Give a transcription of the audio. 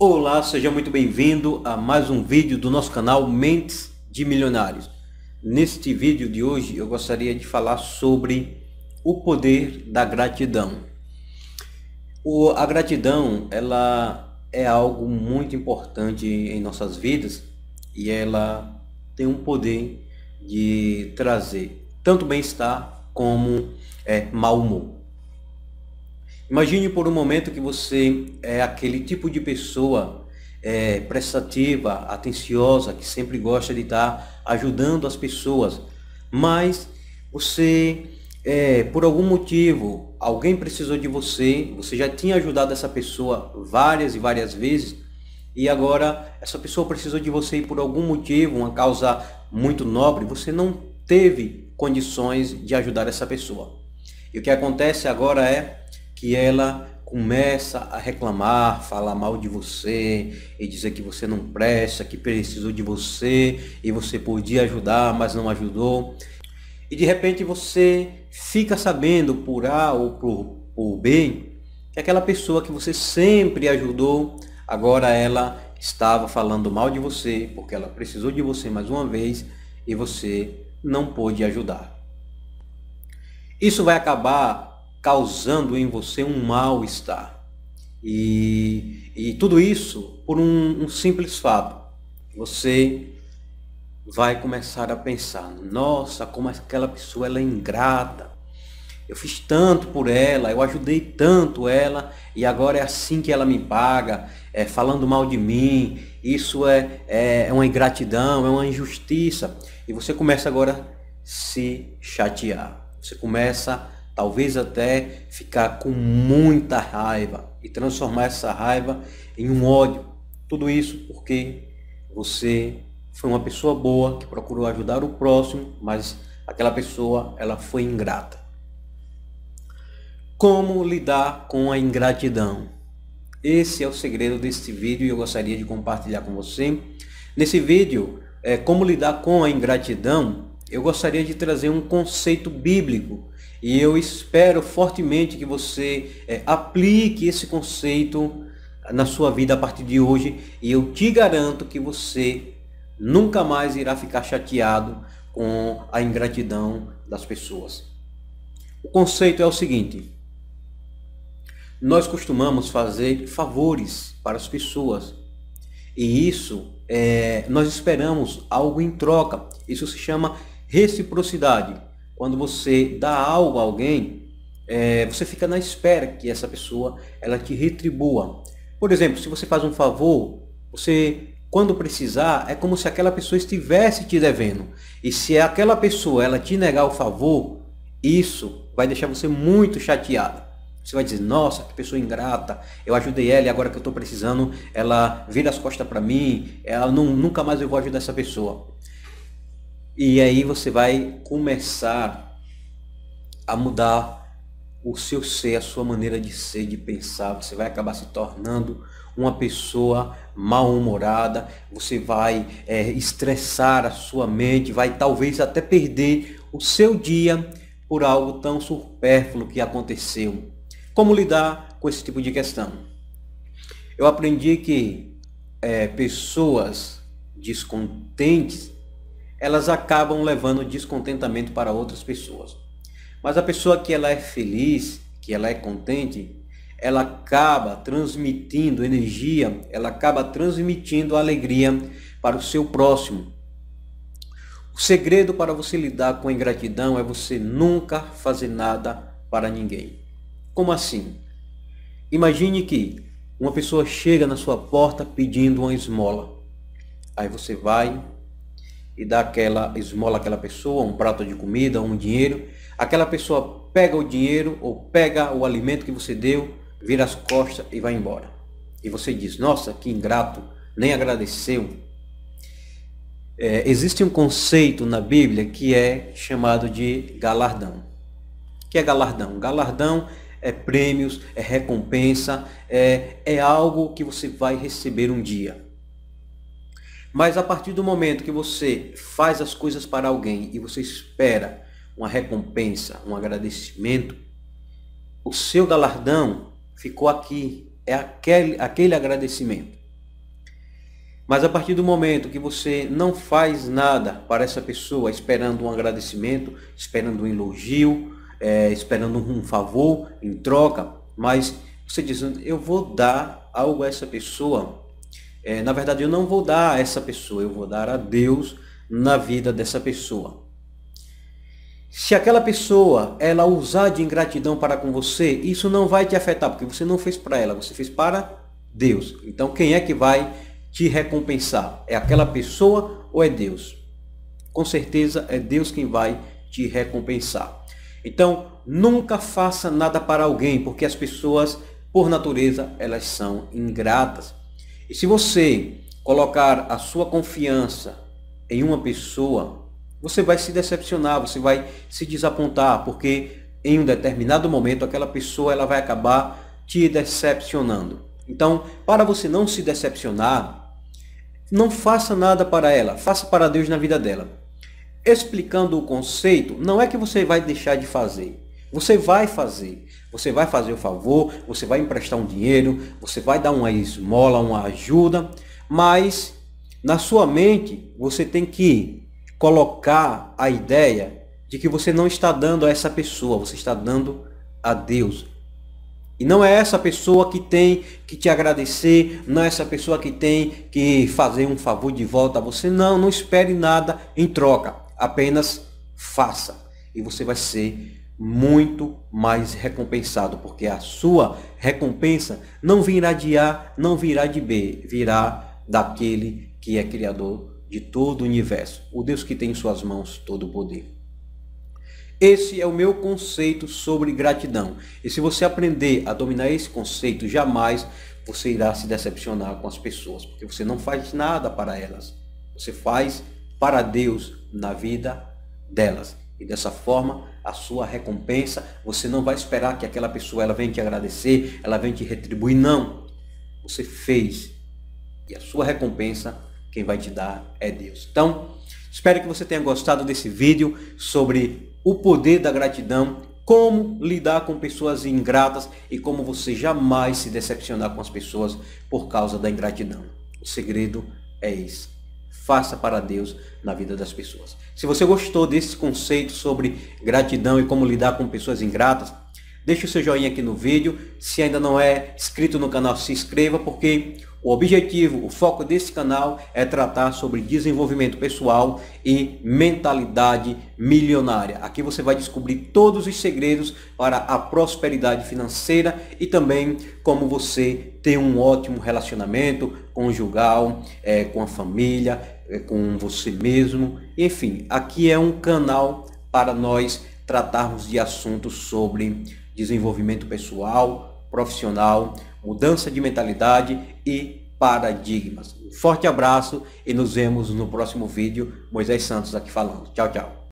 Olá, seja muito bem-vindo a mais um vídeo do nosso canal Mentes de Milionários. Neste vídeo de hoje eu gostaria de falar sobre o poder da gratidão. O, a gratidão ela é algo muito importante em nossas vidas e ela tem um poder de trazer tanto bem-estar como é, mau humor. Imagine por um momento que você é aquele tipo de pessoa é, prestativa, atenciosa, que sempre gosta de estar ajudando as pessoas, mas você, é, por algum motivo, alguém precisou de você, você já tinha ajudado essa pessoa várias e várias vezes, e agora essa pessoa precisou de você e por algum motivo, uma causa muito nobre, você não teve condições de ajudar essa pessoa. E o que acontece agora é que ela começa a reclamar, falar mal de você e dizer que você não presta, que precisou de você e você podia ajudar, mas não ajudou. E de repente você fica sabendo por A ou por, por B que aquela pessoa que você sempre ajudou, agora ela estava falando mal de você, porque ela precisou de você mais uma vez e você não pôde ajudar. Isso vai acabar causando em você um mal-estar. E, e tudo isso por um, um simples fato. Você vai começar a pensar: nossa, como aquela pessoa ela é ingrata. Eu fiz tanto por ela, eu ajudei tanto ela e agora é assim que ela me paga, é, falando mal de mim. Isso é, é, é uma ingratidão, é uma injustiça. E você começa agora a se chatear. Você começa talvez até ficar com muita raiva e transformar essa raiva em um ódio. Tudo isso porque você foi uma pessoa boa que procurou ajudar o próximo, mas aquela pessoa ela foi ingrata. Como lidar com a ingratidão? Esse é o segredo deste vídeo e eu gostaria de compartilhar com você. Nesse vídeo, é, como lidar com a ingratidão, eu gostaria de trazer um conceito bíblico e eu espero fortemente que você é, aplique esse conceito na sua vida a partir de hoje. E eu te garanto que você nunca mais irá ficar chateado com a ingratidão das pessoas. O conceito é o seguinte: nós costumamos fazer favores para as pessoas. E isso é, nós esperamos algo em troca. Isso se chama reciprocidade quando você dá algo a alguém, é, você fica na espera que essa pessoa ela te retribua. Por exemplo, se você faz um favor, você quando precisar é como se aquela pessoa estivesse te devendo. E se aquela pessoa ela te negar o favor, isso vai deixar você muito chateado. Você vai dizer, nossa, que pessoa ingrata, eu ajudei ela e agora que eu estou precisando, ela vira as costas para mim, ela não, nunca mais eu vou ajudar essa pessoa. E aí você vai começar a mudar o seu ser, a sua maneira de ser, de pensar. Você vai acabar se tornando uma pessoa mal-humorada, você vai é, estressar a sua mente, vai talvez até perder o seu dia por algo tão supérfluo que aconteceu. Como lidar com esse tipo de questão? Eu aprendi que é, pessoas descontentes elas acabam levando descontentamento para outras pessoas. Mas a pessoa que ela é feliz, que ela é contente, ela acaba transmitindo energia, ela acaba transmitindo alegria para o seu próximo. O segredo para você lidar com a ingratidão é você nunca fazer nada para ninguém. Como assim? Imagine que uma pessoa chega na sua porta pedindo uma esmola. Aí você vai, e dá aquela esmola àquela pessoa, um prato de comida, um dinheiro, aquela pessoa pega o dinheiro ou pega o alimento que você deu, vira as costas e vai embora. E você diz: Nossa, que ingrato, nem agradeceu. É, existe um conceito na Bíblia que é chamado de galardão. O que é galardão? Galardão é prêmios, é recompensa, é, é algo que você vai receber um dia. Mas a partir do momento que você faz as coisas para alguém e você espera uma recompensa, um agradecimento, o seu galardão ficou aqui, é aquele, aquele agradecimento. Mas a partir do momento que você não faz nada para essa pessoa esperando um agradecimento, esperando um elogio, é, esperando um favor em troca, mas você diz, eu vou dar algo a essa pessoa é, na verdade, eu não vou dar a essa pessoa, eu vou dar a Deus na vida dessa pessoa. Se aquela pessoa ela usar de ingratidão para com você, isso não vai te afetar, porque você não fez para ela, você fez para Deus. Então, quem é que vai te recompensar? É aquela pessoa ou é Deus? Com certeza é Deus quem vai te recompensar. Então, nunca faça nada para alguém, porque as pessoas, por natureza, elas são ingratas. E se você colocar a sua confiança em uma pessoa, você vai se decepcionar, você vai se desapontar, porque em um determinado momento aquela pessoa ela vai acabar te decepcionando. Então, para você não se decepcionar, não faça nada para ela, faça para Deus na vida dela. Explicando o conceito, não é que você vai deixar de fazer, você vai fazer. Você vai fazer o favor, você vai emprestar um dinheiro, você vai dar uma esmola, uma ajuda, mas na sua mente você tem que colocar a ideia de que você não está dando a essa pessoa, você está dando a Deus. E não é essa pessoa que tem que te agradecer, não é essa pessoa que tem que fazer um favor de volta a você. Não, não espere nada em troca. Apenas faça. E você vai ser muito mais recompensado, porque a sua recompensa não virá de A, não virá de B, virá daquele que é criador de todo o universo, o Deus que tem em suas mãos todo o poder. Esse é o meu conceito sobre gratidão. E se você aprender a dominar esse conceito, jamais você irá se decepcionar com as pessoas, porque você não faz nada para elas. Você faz para Deus na vida delas. E dessa forma, a sua recompensa, você não vai esperar que aquela pessoa ela venha te agradecer, ela venha te retribuir, não. Você fez. E a sua recompensa, quem vai te dar é Deus. Então, espero que você tenha gostado desse vídeo sobre o poder da gratidão, como lidar com pessoas ingratas e como você jamais se decepcionar com as pessoas por causa da ingratidão. O segredo é esse faça para Deus na vida das pessoas. Se você gostou desse conceito sobre gratidão e como lidar com pessoas ingratas, deixe o seu joinha aqui no vídeo. Se ainda não é inscrito no canal, se inscreva porque o objetivo, o foco desse canal é tratar sobre desenvolvimento pessoal e mentalidade milionária. Aqui você vai descobrir todos os segredos para a prosperidade financeira e também como você ter um ótimo relacionamento conjugal, é, com a família, é, com você mesmo. Enfim, aqui é um canal para nós tratarmos de assuntos sobre desenvolvimento pessoal, profissional mudança de mentalidade e paradigmas. Um forte abraço e nos vemos no próximo vídeo. Moisés Santos aqui falando. Tchau, tchau.